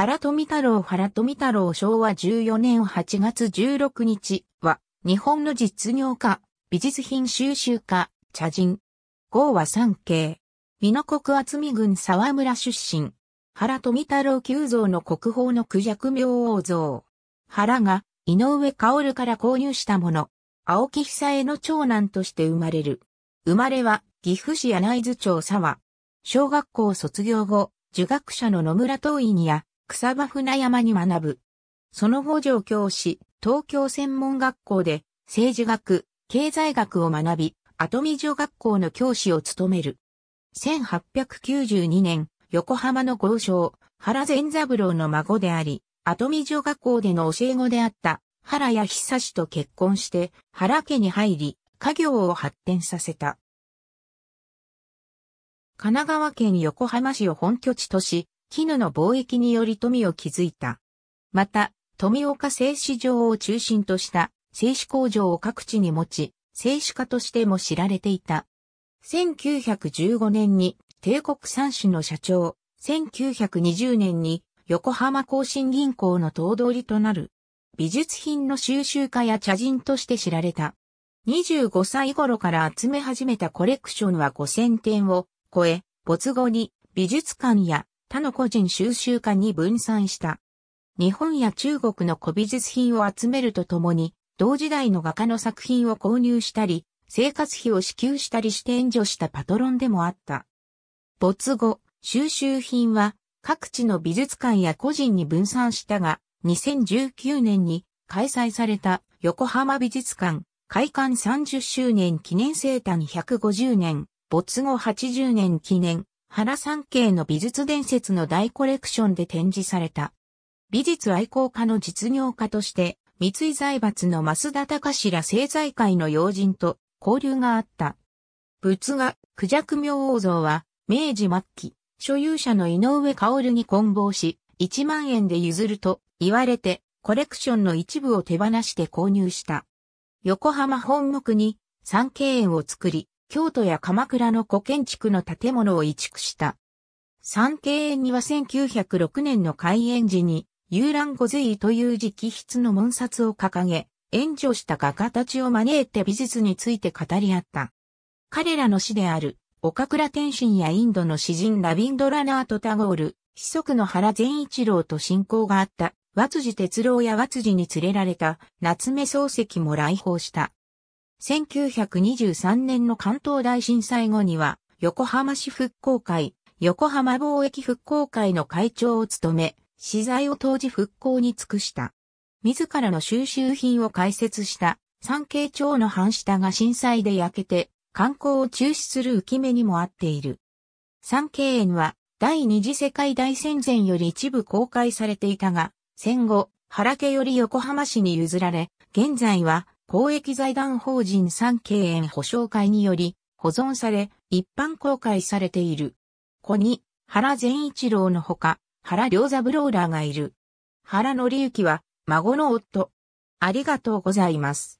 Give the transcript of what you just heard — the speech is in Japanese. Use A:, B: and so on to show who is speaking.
A: 原富太郎原富太郎昭和14年8月16日は、日本の実業家、美術品収集家、茶人。号は三景。美濃国厚見郡沢村出身。原富太郎旧像の国宝の孔雀明王像。原が井上薫から購入したもの。青木久江の長男として生まれる。生まれは岐阜市柳津町沢。小学校卒業後、受学者の野村東院や草場船山に学ぶ。その後上京し、東京専門学校で政治学、経済学を学び、後見女学校の教師を務める。1892年、横浜の豪商、原善三郎の孫であり、後見女学校での教え子であった原谷久志と結婚して、原家に入り、家業を発展させた。神奈川県横浜市を本拠地とし、絹の貿易により富を築いた。また、富岡製糸場を中心とした製糸工場を各地に持ち、製糸家としても知られていた。1915年に帝国三種の社長、1920年に横浜更新銀行の頭取となる。美術品の収集家や茶人として知られた。25歳頃から集め始めたコレクションは5000点を超え、没後に美術館や他の個人収集家に分散した。日本や中国の古美術品を集めるとともに、同時代の画家の作品を購入したり、生活費を支給したりして援助したパトロンでもあった。没後、収集品は各地の美術館や個人に分散したが、2019年に開催された横浜美術館開館30周年記念生誕150年、没後80年記念原三景の美術伝説の大コレクションで展示された。美術愛好家の実業家として、三井財閥の増田隆ら政財界の要人と交流があった。仏画、苦弱明王像は、明治末期、所有者の井上薫に混合し、1万円で譲ると言われて、コレクションの一部を手放して購入した。横浜本木に三景園を作り、京都や鎌倉の古建築の建物を移築した。三景園には1906年の開園時に、遊覧御随という直筆の文札を掲げ、援助した画家たちを招いて美術について語り合った。彼らの師である、岡倉天心やインドの詩人ラビンドラナート・タゴール、子息の原善一郎と親交があった、和辻哲郎や和辻に連れられた夏目漱石も来訪した。1923年の関東大震災後には、横浜市復興会、横浜貿易復興会の会長を務め、資材を当時復興に尽くした。自らの収集品を開設した三景町の半下が震災で焼けて観光を中止する浮き目にもあっている。三景園は第二次世界大戦前より一部公開されていたが、戦後、原家より横浜市に譲られ、現在は公益財団法人産経園保障会により保存され、一般公開されている。子に原善一郎のほか、原良三郎らがいる。原則之は孫の夫。ありがとうございます。